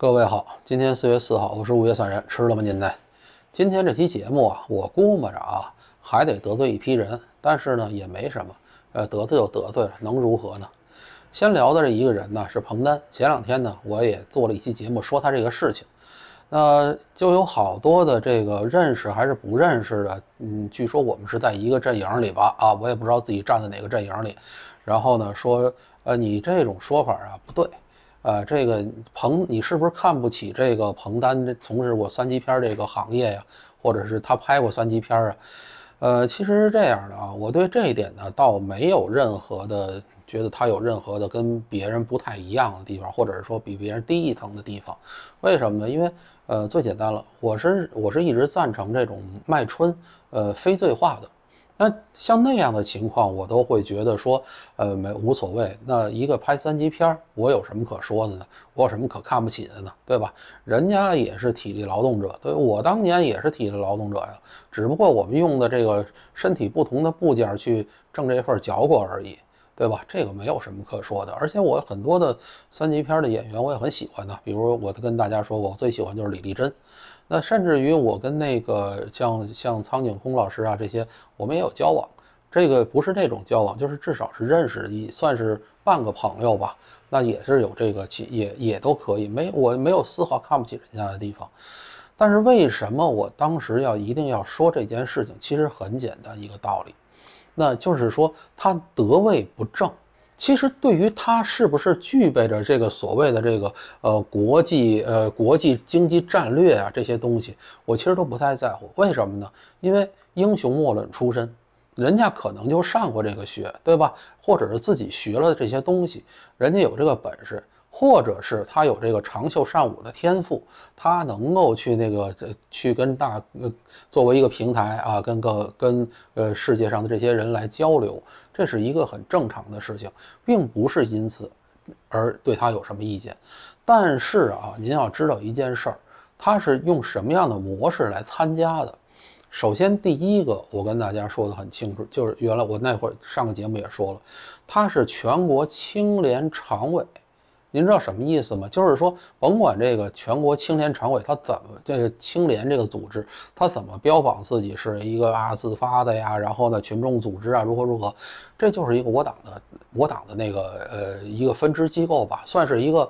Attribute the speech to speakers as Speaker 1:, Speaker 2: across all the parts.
Speaker 1: 各位好，今天四月四号，我是五月散人，吃了吗您呢？今天这期节目啊，我估摸着啊，还得得罪一批人，但是呢，也没什么，呃，得罪就得罪了，能如何呢？先聊的这一个人呢，是彭丹，前两天呢，我也做了一期节目说他这个事情，那就有好多的这个认识还是不认识的，嗯，据说我们是在一个阵营里吧，啊，我也不知道自己站在哪个阵营里，然后呢，说，呃，你这种说法啊，不对。呃，这个彭，你是不是看不起这个彭丹从事过三级片这个行业呀？或者是他拍过三级片啊？呃，其实是这样的啊，我对这一点呢，倒没有任何的觉得他有任何的跟别人不太一样的地方，或者是说比别人低一层的地方。为什么呢？因为呃，最简单了，我是我是一直赞成这种卖春呃非罪化的。那像那样的情况，我都会觉得说，呃，没无所谓。那一个拍三级片儿，我有什么可说的呢？我有什么可看不起的呢？对吧？人家也是体力劳动者，对我当年也是体力劳动者呀。只不过我们用的这个身体不同的部件去挣这份儿结果而已，对吧？这个没有什么可说的。而且我很多的三级片的演员，我也很喜欢的。比如我跟大家说，我最喜欢就是李丽珍。那甚至于我跟那个像像苍井空老师啊这些，我们也有交往，这个不是那种交往，就是至少是认识，也算是半个朋友吧。那也是有这个也也都可以，没我没有丝毫看不起人家的地方。但是为什么我当时要一定要说这件事情？其实很简单一个道理，那就是说他得位不正。其实对于他是不是具备着这个所谓的这个呃国际呃国际经济战略啊这些东西，我其实都不太在乎。为什么呢？因为英雄末论出身，人家可能就上过这个学，对吧？或者是自己学了这些东西，人家有这个本事。或者是他有这个长袖善舞的天赋，他能够去那个，去跟大，呃作为一个平台啊，跟个跟呃世界上的这些人来交流，这是一个很正常的事情，并不是因此而对他有什么意见。但是啊，您要知道一件事儿，他是用什么样的模式来参加的？首先，第一个我跟大家说的很清楚，就是原来我那会上个节目也说了，他是全国青联常委。您知道什么意思吗？就是说，甭管这个全国青年常委他怎么这个青联这个组织，他怎么标榜自己是一个啊自发的呀，然后呢群众组织啊，如何如何，这就是一个我党的我党的那个呃一个分支机构吧，算是一个，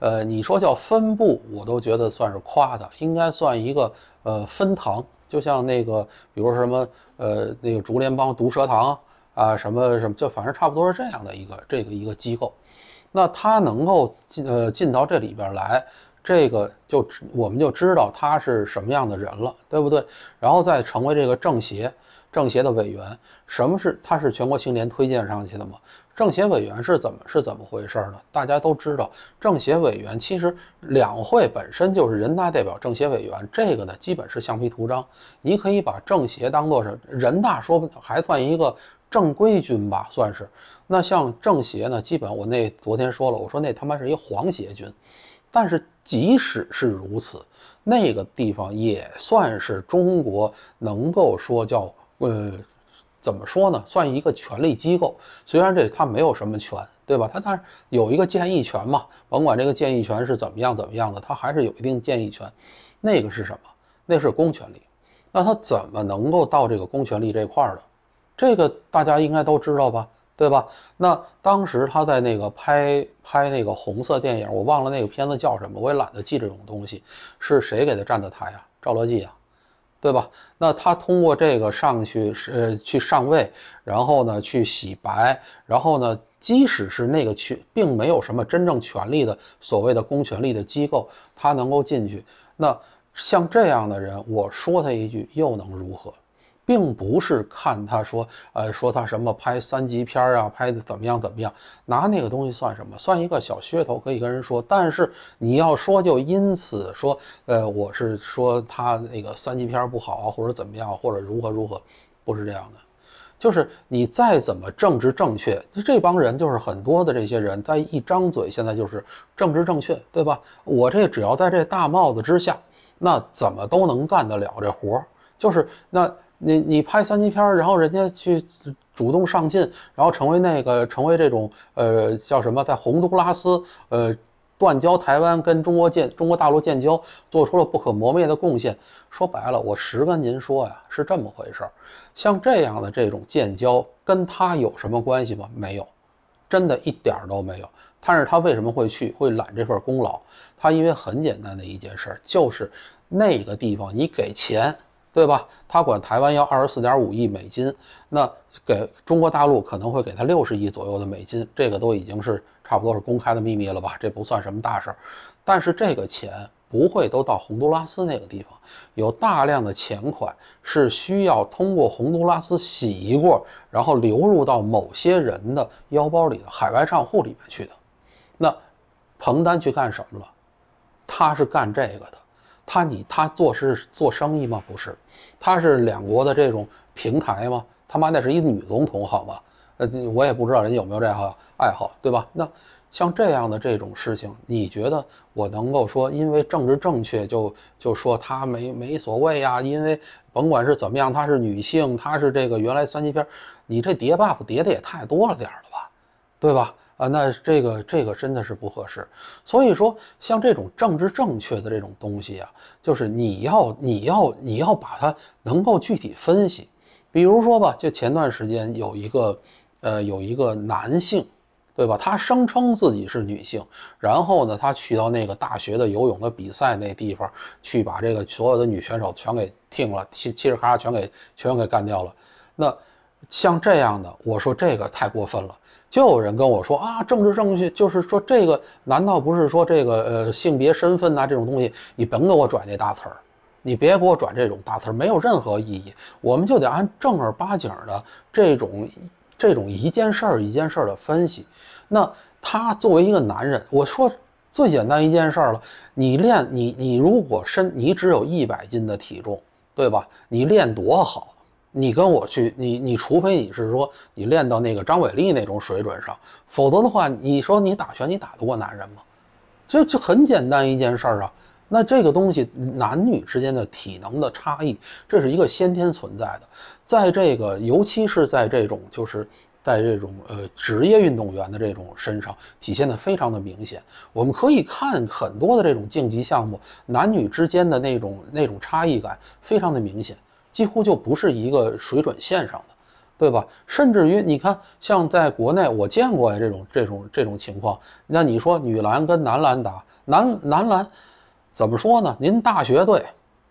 Speaker 1: 呃，你说叫分部，我都觉得算是夸的，应该算一个呃分堂，就像那个比如什么呃那个竹联帮毒蛇堂啊什么什么，就反正差不多是这样的一个这个一个机构。那他能够进呃进到这里边来，这个就我们就知道他是什么样的人了，对不对？然后再成为这个政协，政协的委员，什么是他是全国青年推荐上去的吗？政协委员是怎么是怎么回事呢？大家都知道，政协委员其实两会本身就是人大代表、政协委员，这个呢基本是橡皮图章，你可以把政协当做是人大，说不定还算一个。正规军吧，算是。那像政协呢，基本我那昨天说了，我说那他妈是一皇协军。但是即使是如此，那个地方也算是中国能够说叫呃，怎么说呢？算一个权力机构。虽然这他没有什么权，对吧？他但是有一个建议权嘛，甭管这个建议权是怎么样怎么样的，他还是有一定建议权。那个是什么？那是公权力。那他怎么能够到这个公权力这块儿的？这个大家应该都知道吧，对吧？那当时他在那个拍拍那个红色电影，我忘了那个片子叫什么，我也懒得记这种东西。是谁给他站的台啊？赵乐际啊，对吧？那他通过这个上去，呃，去上位，然后呢，去洗白，然后呢，即使是那个去，并没有什么真正权力的所谓的公权力的机构，他能够进去。那像这样的人，我说他一句，又能如何？并不是看他说，呃，说他什么拍三级片儿啊，拍的怎么样怎么样，拿那个东西算什么？算一个小噱头，可以跟人说。但是你要说就因此说，呃，我是说他那个三级片不好啊，或者怎么样，或者如何如何，不是这样的。就是你再怎么政治正确，这帮人就是很多的这些人，在一张嘴现在就是政治正确，对吧？我这只要在这大帽子之下，那怎么都能干得了这活儿。就是那。你你拍三级片儿，然后人家去主动上进，然后成为那个，成为这种呃叫什么，在洪都拉斯呃断交台湾跟中国建中国大陆建交做出了不可磨灭的贡献。说白了，我实跟您说呀，是这么回事儿。像这样的这种建交跟他有什么关系吗？没有，真的一点儿都没有。但是他为什么会去，会揽这份功劳？他因为很简单的一件事儿，就是那个地方你给钱。对吧？他管台湾要二十四点五亿美金，那给中国大陆可能会给他六十亿左右的美金，这个都已经是差不多是公开的秘密了吧？这不算什么大事儿，但是这个钱不会都到洪都拉斯那个地方，有大量的钱款是需要通过洪都拉斯洗一过，然后流入到某些人的腰包里的海外账户里面去的。那彭丹去干什么了？他是干这个的。他你他做是做生意吗？不是，他是两国的这种平台吗？他妈那是一女总统好吗？呃，我也不知道人有没有这样爱好，对吧？那像这样的这种事情，你觉得我能够说因为政治正确就就说她没没所谓呀？因为甭管是怎么样，她是女性，她是这个原来三级片，你这叠 buff 叠的也太多了点儿了吧，对吧？啊，那这个这个真的是不合适。所以说，像这种政治正确的这种东西啊，就是你要你要你要把它能够具体分析。比如说吧，就前段时间有一个，呃，有一个男性，对吧？他声称自己是女性，然后呢，他去到那个大学的游泳的比赛那地方去，把这个所有的女选手全给听了，嘁嘁里咔全给全给干掉了。那。像这样的，我说这个太过分了，就有人跟我说啊，政治正确就是说这个，难道不是说这个呃性别身份呐这种东西，你甭给我拽那大词儿，你别给我拽这种大词儿，没有任何意义。我们就得按正儿八经的这种这种一件事儿一件事儿的分析。那他作为一个男人，我说最简单一件事儿了，你练你你如果身你只有一百斤的体重，对吧？你练多好。你跟我去，你你除非你是说你练到那个张伟丽那种水准上，否则的话，你说你打拳你打得过男人吗？就就很简单一件事儿啊。那这个东西，男女之间的体能的差异，这是一个先天存在的，在这个，尤其是在这种，就是在这种呃职业运动员的这种身上体现的非常的明显。我们可以看很多的这种竞技项目，男女之间的那种那种差异感非常的明显。几乎就不是一个水准线上的，对吧？甚至于你看，像在国内我见过呀这种这种这种情况。那你说女篮跟男篮打，男男篮怎么说呢？您大学队，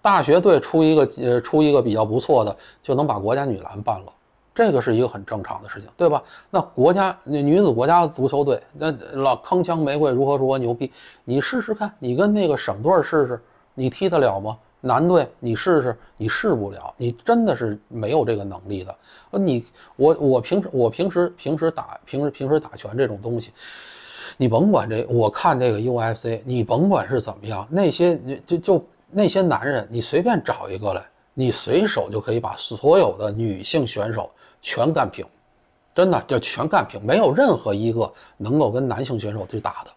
Speaker 1: 大学队出一个呃出一个比较不错的，就能把国家女篮办了，这个是一个很正常的事情，对吧？那国家那女子国家足球队，那老铿锵玫瑰如何如何牛逼？你试试看，你跟那个省队试试，你踢得了吗？男队，你试试，你试不了，你真的是没有这个能力的。呃，你我我平时我平时平时打平时平时打拳这种东西，你甭管这，我看这个 UFC，你甭管是怎么样，那些你就就那些男人，你随便找一个来，你随手就可以把所有的女性选手全干平，真的就全干平，没有任何一个能够跟男性选手去打的。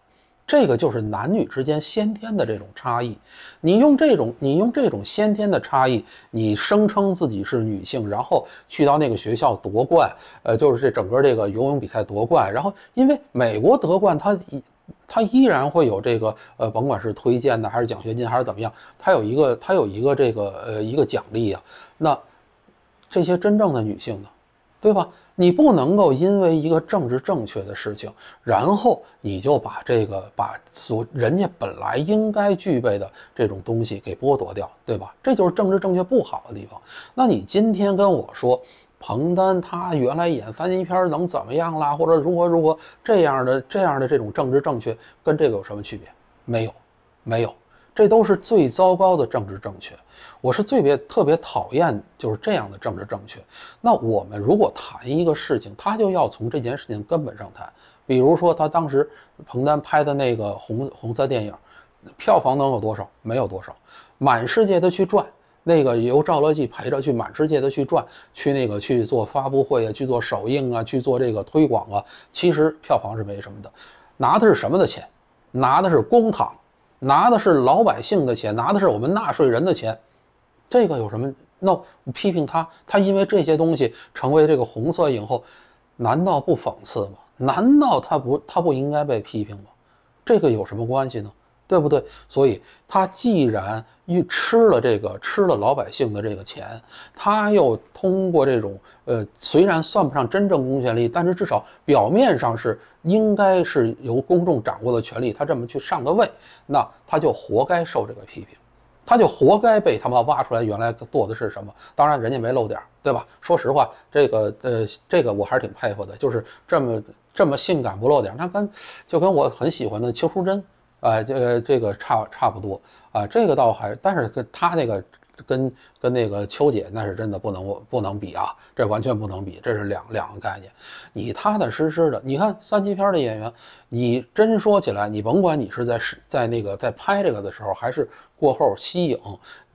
Speaker 1: 这个就是男女之间先天的这种差异，你用这种你用这种先天的差异，你声称自己是女性，然后去到那个学校夺冠，呃，就是这整个这个游泳比赛夺冠，然后因为美国夺冠，他他依然会有这个呃，甭管是推荐的还是奖学金还是怎么样，他有一个他有一个这个呃一个奖励啊。那这些真正的女性呢？对吧？你不能够因为一个政治正确的事情，然后你就把这个把所人家本来应该具备的这种东西给剥夺掉，对吧？这就是政治正确不好的地方。那你今天跟我说，彭丹他原来演三级片能怎么样啦？或者如何如何这样的这样的这种政治正确，跟这个有什么区别？没有，没有。这都是最糟糕的政治正确，我是特别特别讨厌就是这样的政治正确。那我们如果谈一个事情，他就要从这件事情根本上谈。比如说他当时彭丹拍的那个红红色电影，票房能有多少？没有多少，满世界的去转，那个由赵乐际陪着去满世界的去转，去那个去做发布会啊，去做首映啊，去做这个推广啊，其实票房是没什么的，拿的是什么的钱？拿的是公帑。拿的是老百姓的钱，拿的是我们纳税人的钱，这个有什么？那批评他，他因为这些东西成为这个红色影后，难道不讽刺吗？难道他不他不应该被批评吗？这个有什么关系呢？对不对？所以他既然又吃了这个吃了老百姓的这个钱，他又通过这种呃，虽然算不上真正公权力，但是至少表面上是应该是由公众掌握的权利，他这么去上个位，那他就活该受这个批评，他就活该被他妈挖出来原来做的是什么。当然人家没露点，对吧？说实话，这个呃，这个我还是挺佩服的，就是这么这么性感不露点，那跟就跟我很喜欢的邱淑贞。呃，这这个差差不多啊，这个倒还，但是跟他那个，跟跟那个秋姐那是真的不能不能比啊，这完全不能比，这是两两个概念。你踏踏实实的，你看三级片的演员，你真说起来，你甭管你是在是在那个在拍这个的时候，还是过后息影，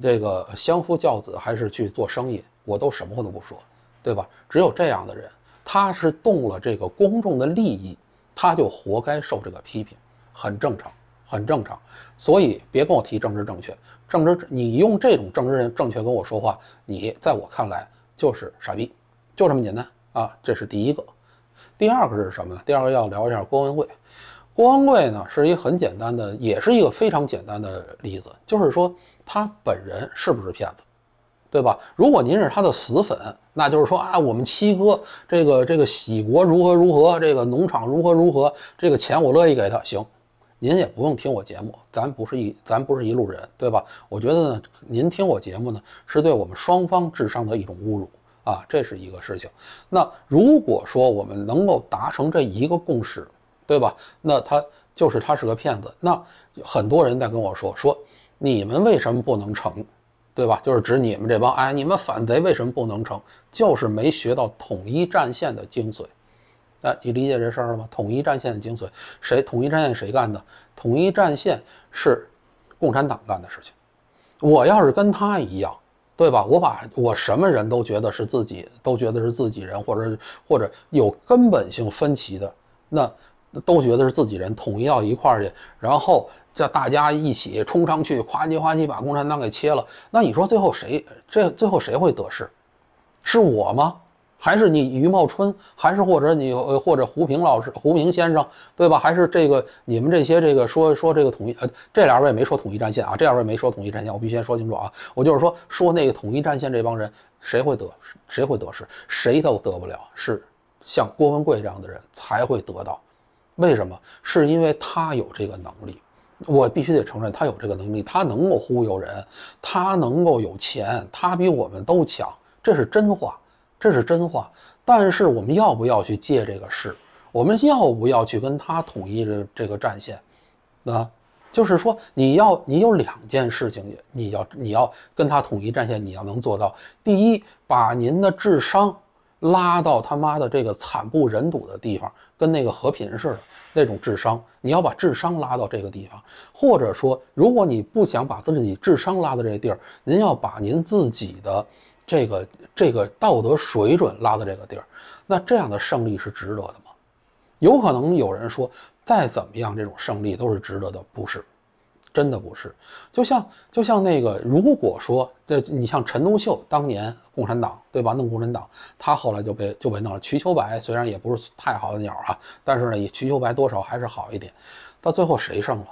Speaker 1: 这个相夫教子，还是去做生意，我都什么话都不说，对吧？只有这样的人，他是动了这个公众的利益，他就活该受这个批评，很正常。很正常，所以别跟我提政治正确。政治，你用这种政治正确跟我说话，你在我看来就是傻逼，就这么简单啊！这是第一个。第二个是什么呢？第二个要聊一下郭文贵。郭文贵呢，是一很简单的，也是一个非常简单的例子，就是说他本人是不是骗子，对吧？如果您是他的死粉，那就是说啊，我们七哥这个这个洗国如何如何，这个农场如何如何，这个钱我乐意给他，行。您也不用听我节目，咱不是一咱不是一路人，对吧？我觉得呢，您听我节目呢，是对我们双方智商的一种侮辱啊，这是一个事情。那如果说我们能够达成这一个共识，对吧？那他就是他是个骗子。那很多人在跟我说说，你们为什么不能成，对吧？就是指你们这帮哎，你们反贼为什么不能成？就是没学到统一战线的精髓。哎，你理解这事儿了吗？统一战线的精髓，谁统一战线谁干的？统一战线是共产党干的事情。我要是跟他一样，对吧？我把我什么人都觉得是自己，都觉得是自己人，或者或者有根本性分歧的，那都觉得是自己人，统一到一块儿去，然后叫大家一起冲上去，咵叽咵叽把共产党给切了。那你说最后谁？这最后谁会得势？是我吗？还是你余茂春，还是或者你呃或者胡平老师胡平先生，对吧？还是这个你们这些这个说说这个统一呃，这俩位没说统一战线啊，这俩位没说统一战线，我必须先说清楚啊。我就是说说那个统一战线这帮人，谁会得谁会得势，谁都得不了，是像郭文贵这样的人才会得到。为什么？是因为他有这个能力。我必须得承认，他有这个能力，他能够忽悠人，他能够有钱，他比我们都强，这是真话。这是真话，但是我们要不要去借这个势？我们要不要去跟他统一这这个战线？那，就是说你要你有两件事情，你要你要跟他统一战线，你要能做到。第一，把您的智商拉到他妈的这个惨不忍睹的地方，跟那个和平似的那种智商，你要把智商拉到这个地方。或者说，如果你不想把自己智商拉到这地儿，您要把您自己的。这个这个道德水准拉到这个地儿，那这样的胜利是值得的吗？有可能有人说，再怎么样这种胜利都是值得的，不是？真的不是。就像就像那个，如果说，这你像陈独秀当年共产党对吧？弄共产党，他后来就被就被弄了。瞿秋白虽然也不是太好的鸟啊，但是呢，瞿秋白多少还是好一点。到最后谁胜了？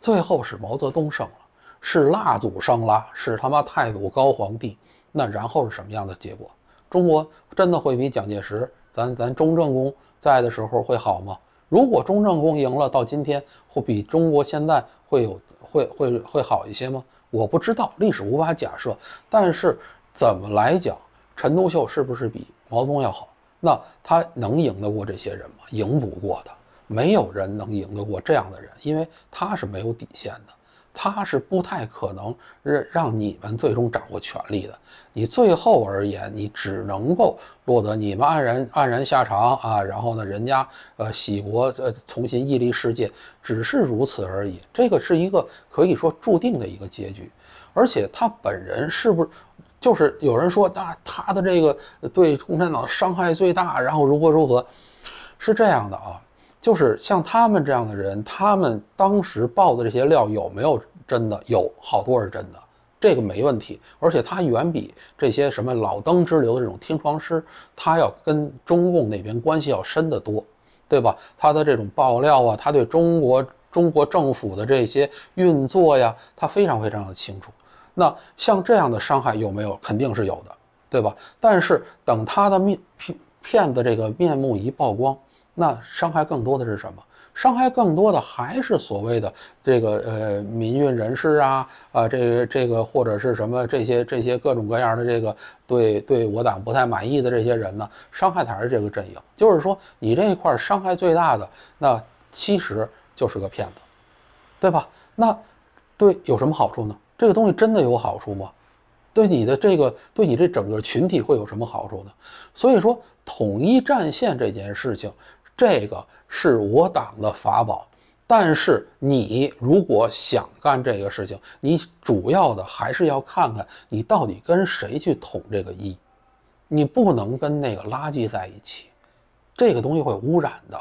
Speaker 1: 最后是毛泽东胜了，是蜡祖胜了，是他妈太祖高皇帝。那然后是什么样的结果？中国真的会比蒋介石，咱咱中正公在的时候会好吗？如果中正公赢了，到今天会比中国现在会有会会会好一些吗？我不知道，历史无法假设。但是怎么来讲，陈独秀是不是比毛泽东要好？那他能赢得过这些人吗？赢不过的，没有人能赢得过这样的人，因为他是没有底线的。他是不太可能让让你们最终掌握权力的。你最后而言，你只能够落得你们黯然黯然下场啊！然后呢，人家呃，喜国呃，重新屹立世界，只是如此而已。这个是一个可以说注定的一个结局。而且他本人是不是就是有人说那他的这个对共产党伤害最大，然后如何如何？是这样的啊。就是像他们这样的人，他们当时报的这些料有没有真的？有好多是真的，这个没问题。而且他远比这些什么老登之流的这种听床师，他要跟中共那边关系要深得多，对吧？他的这种爆料啊，他对中国中国政府的这些运作呀，他非常非常的清楚。那像这样的伤害有没有？肯定是有的，对吧？但是等他的面骗骗子这个面目一曝光。那伤害更多的是什么？伤害更多的还是所谓的这个呃民运人士啊啊，这个这个或者是什么这些这些各种各样的这个对对我党不太满意的这些人呢？伤害才是这个阵营。就是说，你这一块伤害最大的，那其实就是个骗子，对吧？那对有什么好处呢？这个东西真的有好处吗？对你的这个，对你这整个群体会有什么好处呢？所以说，统一战线这件事情。这个是我党的法宝，但是你如果想干这个事情，你主要的还是要看看你到底跟谁去捅这个一，你不能跟那个垃圾在一起，这个东西会污染的。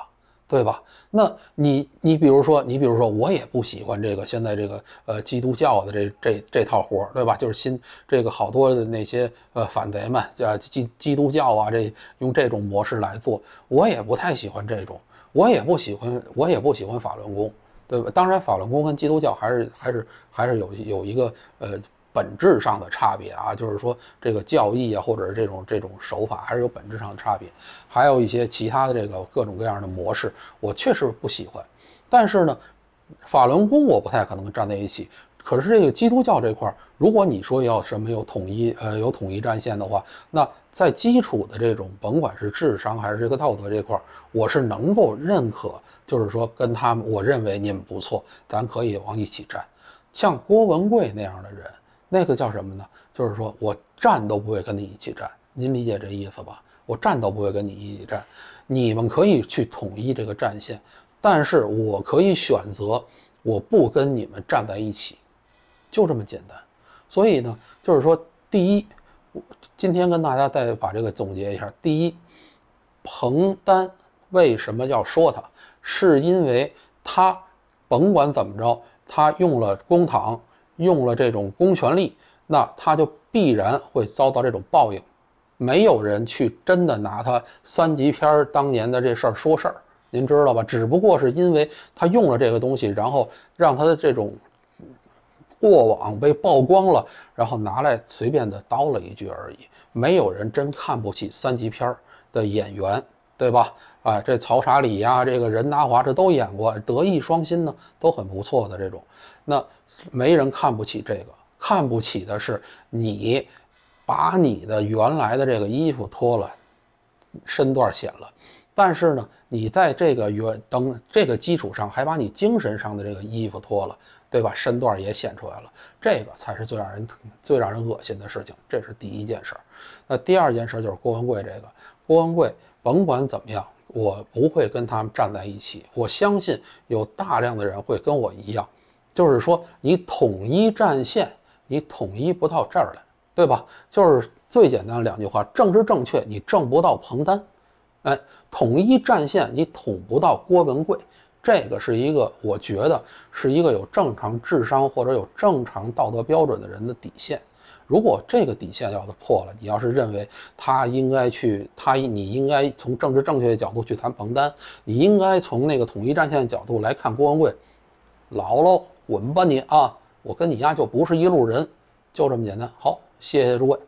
Speaker 1: 对吧？那你你比如说，你比如说，我也不喜欢这个现在这个呃基督教的这这这套活儿，对吧？就是新这个好多的那些呃反贼们叫基基督教啊，这用这种模式来做，我也不太喜欢这种，我也不喜欢，我也不喜欢法轮功，对吧？当然，法轮功跟基督教还是还是还是有有一个呃。本质上的差别啊，就是说这个教义啊，或者是这种这种手法，还是有本质上的差别。还有一些其他的这个各种各样的模式，我确实不喜欢。但是呢，法轮功我不太可能站在一起。可是这个基督教这块儿，如果你说要什么有统一呃有统一战线的话，那在基础的这种甭管是智商还是这个道德这块儿，我是能够认可，就是说跟他们，我认为你们不错，咱可以往一起站。像郭文贵那样的人。那个叫什么呢？就是说我站都不会跟你一起站，您理解这意思吧？我站都不会跟你一起站，你们可以去统一这个战线，但是我可以选择我不跟你们站在一起，就这么简单。所以呢，就是说，第一，我今天跟大家再把这个总结一下。第一，彭丹为什么要说他？是因为他甭管怎么着，他用了公帑。用了这种公权力，那他就必然会遭到这种报应。没有人去真的拿他三级片当年的这事儿说事儿，您知道吧？只不过是因为他用了这个东西，然后让他的这种过往被曝光了，然后拿来随便的叨了一句而已。没有人真看不起三级片儿的演员，对吧？啊，这曹查理呀，这个任达华这都演过，德艺双馨呢，都很不错的这种。那没人看不起这个，看不起的是你，把你的原来的这个衣服脱了，身段显了。但是呢，你在这个原等这个基础上，还把你精神上的这个衣服脱了，对吧？身段也显出来了，这个才是最让人最让人恶心的事情。这是第一件事儿。那第二件事儿就是郭文贵这个，郭文贵甭管怎么样。我不会跟他们站在一起。我相信有大量的人会跟我一样，就是说，你统一战线，你统一不到这儿来，对吧？就是最简单两句话：政治正确，你挣不到彭丹；哎，统一战线，你统不到郭文贵。这个是一个，我觉得是一个有正常智商或者有正常道德标准的人的底线。如果这个底线要是破了，你要是认为他应该去，他你应该从政治正确的角度去谈彭丹，你应该从那个统一战线的角度来看郭文贵，老喽，滚吧你啊，我跟你呀就不是一路人，就这么简单。好，谢谢诸位。